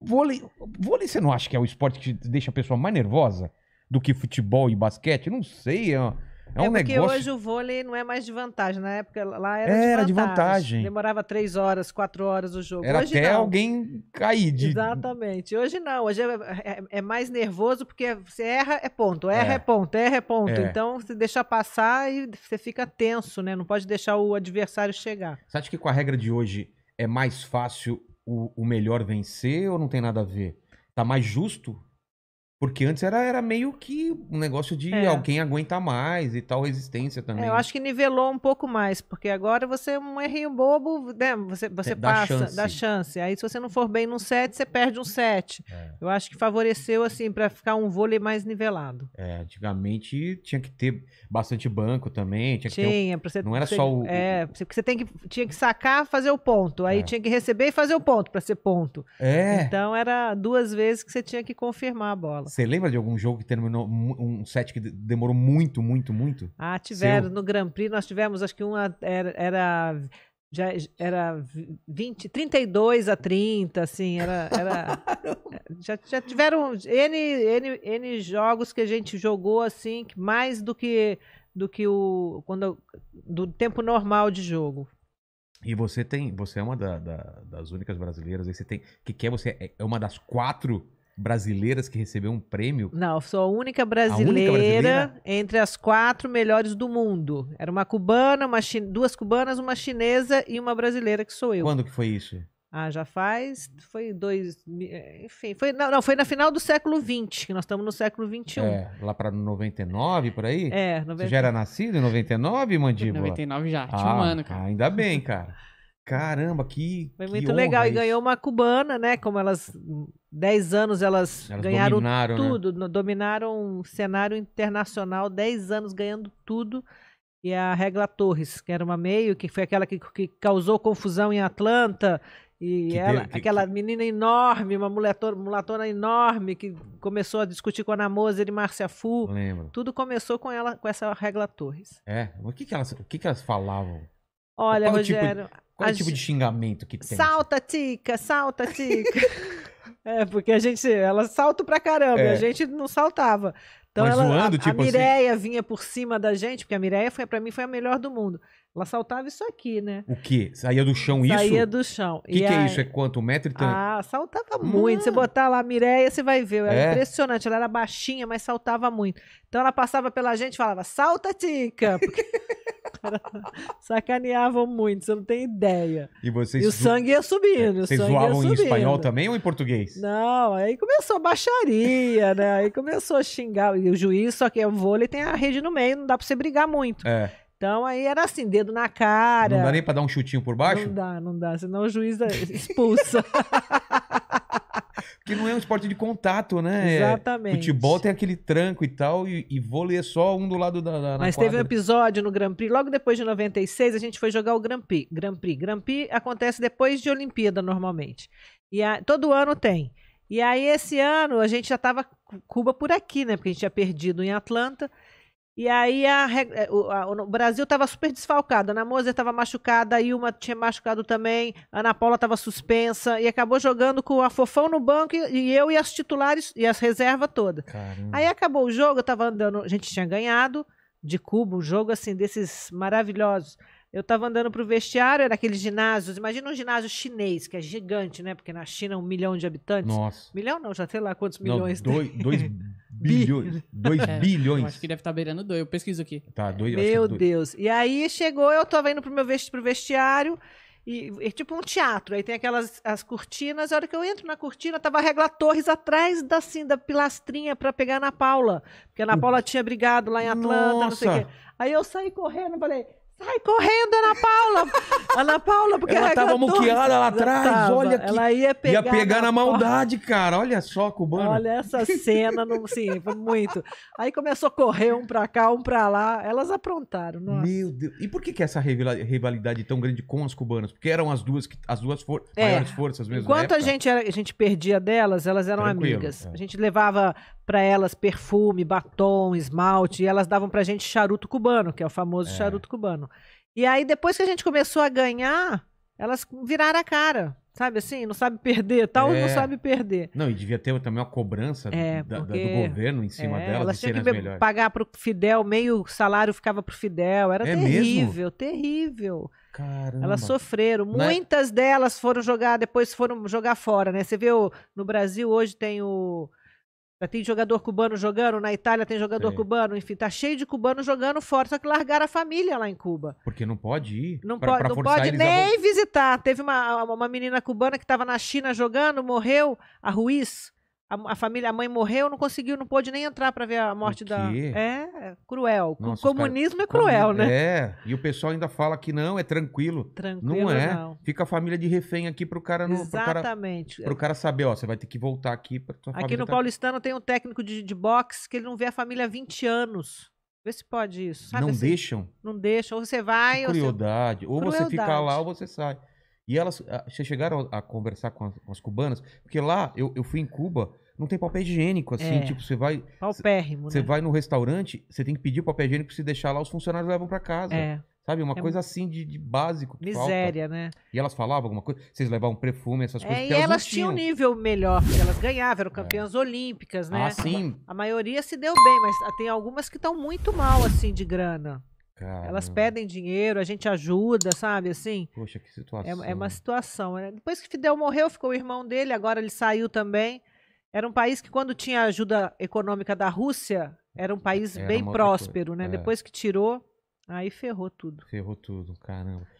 Vôlei, vôlei você não acha que é o esporte que deixa a pessoa mais nervosa do que futebol e basquete? Não sei, é, é um é porque negócio... hoje o vôlei não é mais de vantagem, na época lá era, era de, vantagem. de vantagem. Demorava três horas, quatro horas o jogo. Era hoje até não. alguém cair. De... Exatamente. Hoje não, hoje é, é, é mais nervoso porque você erra, é ponto, erra, é, é ponto, erra, é ponto. É. Então você deixa passar e você fica tenso, né? Não pode deixar o adversário chegar. Você acha que com a regra de hoje é mais fácil o, o melhor vencer ou não tem nada a ver? Tá mais justo porque antes era, era meio que um negócio de é. alguém aguenta mais e tal, resistência é, também. É, eu acho que nivelou um pouco mais, porque agora você é um errinho bobo, né? Você, você é, dá passa, chance. dá chance. Aí se você não for bem num set, você perde um set. É. Eu acho que favoreceu, assim, para ficar um vôlei mais nivelado. É, antigamente tinha que ter bastante banco também. Tinha, tinha um... você, Não era você, só o. É, porque você tem que, tinha que sacar, fazer o ponto. Aí é. tinha que receber e fazer o ponto, para ser ponto. É. Então era duas vezes que você tinha que confirmar a bola. Você lembra de algum jogo que terminou um set que demorou muito, muito, muito? Ah, tiveram Seu... no Grand Prix, nós tivemos, acho que uma era, era já era 20, 32 a 30, assim, era, era já, já tiveram N, N, N jogos que a gente jogou assim, mais do que do que o quando do tempo normal de jogo. E você tem, você é uma da, da, das únicas brasileiras, aí você tem, que quer é você é uma das quatro brasileiras que recebeu um prêmio? Não, sou a única brasileira, a única brasileira, entre as quatro melhores do mundo. Era uma cubana, uma chi... duas cubanas, uma chinesa e uma brasileira, que sou eu. Quando que foi isso? Ah, já faz. Foi dois. É, enfim, foi, não, não foi na final do século XX, que nós estamos no século XXI. É, lá para 99, por aí? É, 99. Você já era nascido em 99, Mandíbula? 99 já, tinha um ah, ano, cara. Ainda bem, cara. Caramba, que. Foi muito que legal. E ganhou uma cubana, né? Como elas. 10 anos elas, elas ganharam dominaram, né? tudo, né? dominaram o cenário internacional, 10 anos ganhando tudo. E a Regla Torres, que era uma meio, que foi aquela que, que causou confusão em Atlanta. E que ela, deu, que, aquela menina enorme, uma mulatona, mulatona enorme, que começou a discutir com a Namosa e Márcia Fu. Lembro. Tudo começou com ela, com essa Regla Torres. É, o que, que, elas, o que, que elas falavam? Olha, tipo Rogério. Tipo de qual a é o tipo de xingamento que tem? Salta, tica, salta, tica. é, porque a gente, ela salta pra caramba, é. a gente não saltava. Então Mas ela, zoando, a, tipo a assim? Mireia assim... vinha por cima da gente, porque a Mireia foi para mim foi a melhor do mundo. Ela saltava isso aqui, né? O quê? Saía do chão isso? Saía do chão. O que, que, é isso? É quanto? Um metro e tanto? Ah, saltava hum. muito. Você botar lá a Mireia, você vai ver. Era é. impressionante. Ela era baixinha, mas saltava muito. Então ela passava pela gente e falava, salta, tica! Porque... sacaneavam muito, você não tem ideia. E, vocês e o sangue ia subindo. É, vocês zoavam subindo. em espanhol também ou em português? Não, aí começou a baixaria, né? Aí começou a xingar. E o juiz, só que o vôlei tem a rede no meio, não dá pra você brigar muito. É. Então aí era assim, dedo na cara. Não dá nem pra dar um chutinho por baixo? Não dá, não dá, senão o juiz é expulsa. que não é um esporte de contato, né? É, Exatamente. Futebol tem aquele tranco e tal, e, e vôlei é só um do lado da. da Mas teve um episódio no Grand Prix, logo depois de 96, a gente foi jogar o Grand Prix. Grand Prix, Grand Prix acontece depois de Olimpíada, normalmente. E a, todo ano tem. E aí, esse ano, a gente já estava Cuba por aqui, né? Porque a gente tinha perdido em Atlanta. E aí a, eh, a, o, Brasil estava super desfalcado. Ana Moser estava machucada, a Ilma tinha machucado também, a Ana Paula estava suspensa e acabou jogando com a Fofão no banco e, e eu e as titulares e as reservas toda. Aí acabou o jogo, eu estava andando, a gente tinha ganhado de Cuba, um jogo assim desses maravilhosos. Eu estava andando para o vestiário, era é aqueles ginásios. Imagina um ginásio chinês, que é gigante, né? Porque na China é um milhão de habitantes. Nossa. Milhão não, já sei lá quantos não, milhões. Né? Dois, dois bilhões. dois é, bilhões. Acho que deve estar tá beirando dois. Eu pesquiso aqui. Tá, dois, é meu dois. Deus. E aí chegou, eu estava indo pro meu vesti pro vestiário. E, e, tipo um teatro, aí tem aquelas as cortinas. A hora que eu entro na cortina, tava a Regla Torres atrás da, assim, da pilastrinha para pegar a Ana Paula. Porque a Ana Paula tinha brigado lá em Atlanta, Nossa. não sei o quê. Aí eu saí correndo e falei: Sai correndo, Ana Paula! Ana Paula, porque ela tava moqueada lá atrás, olha que. Ela ia pegar, ia pegar na maldade, cara. Olha só, cubano. Olha essa cena, não, sim, foi muito. Aí começou a correr um pra cá, um pra lá. Elas aprontaram, nossa. Meu Deus. E por que, que essa rivalidade tão grande com as cubanas? Porque eram as duas, as duas for é. maiores forças mesmo. Enquanto a gente, era, a gente perdia delas, elas eram Tranquilo, amigas. É. A gente levava para elas perfume, batom, esmalte, e elas davam para gente charuto cubano, que é o famoso é. charuto cubano. E aí depois que a gente começou a ganhar, elas viraram a cara. Sabe assim, não sabe perder, tal é. não sabe perder. Não, e devia ter também uma cobrança é, da, porque... do governo em cima é, delas. Elas tinham que pagar pagar o Fidel, meio salário ficava para o Fidel. Era é terrível, mesmo? terrível. Caramba. Elas sofreram. É muitas delas foram jogar, depois foram jogar fora, né? Você vê o, no Brasil hoje tem o já tem jogador cubano jogando, na Itália tem jogador cubano, enfim, tá cheio de cubano jogando fora, só que largaram a família lá em Cuba. Porque não pode ir. Não, pra, pode, pra não pode nem a... visitar. Teve uma, uma menina cubana que estava na China jogando, morreu, a Ruiz a, a, família, a mãe morreu, não conseguiu, não pôde nem entrar para ver a morte da. É, cruel. Nossa, o comunismo cara... é cruel, né? É, e o pessoal ainda fala que não, é tranquilo. Tranquilo. Não é. Não. Fica a família de refém aqui pro cara não. Exatamente. Pro cara, pro cara saber, ó, você vai ter que voltar aqui pra tua Aqui no tá... Paulistano tem um técnico de, de boxe que ele não vê a família há 20 anos. Vê se pode isso. Sabe? Não assim, deixam? Não deixam. Ou você vai. Crueldade. Ou, você... ou você fica lá ou você sai. E elas, ah, vocês chegaram a conversar com as, com as cubanas? Porque lá, eu, eu fui em Cuba, não tem papel higiênico, assim, é. tipo, você vai... Paupérrimo, Você né? vai no restaurante, você tem que pedir o papel higiênico pra se deixar lá, os funcionários levam para casa. É. Sabe? Uma é coisa assim de, de básico. Miséria, falta. né? E elas falavam alguma coisa? Vocês levavam perfume, essas é, coisas. E elas, elas tinham um nível melhor, porque elas ganhavam, eram é. campeãs é. olímpicas, né? Ah, sim. A maioria se deu bem, mas tem algumas que estão muito mal, assim, de grana. Caramba. Elas pedem dinheiro, a gente ajuda, sabe? Assim. Poxa, que é, situação. É, é uma situação. Né? Depois que Fidel morreu, ficou o irmão dele, agora ele saiu também. Era um país que, quando tinha ajuda econômica da Rússia, era um país era bem próspero, coisa. né? É. Depois que tirou, aí ferrou tudo. Ferrou tudo, caramba.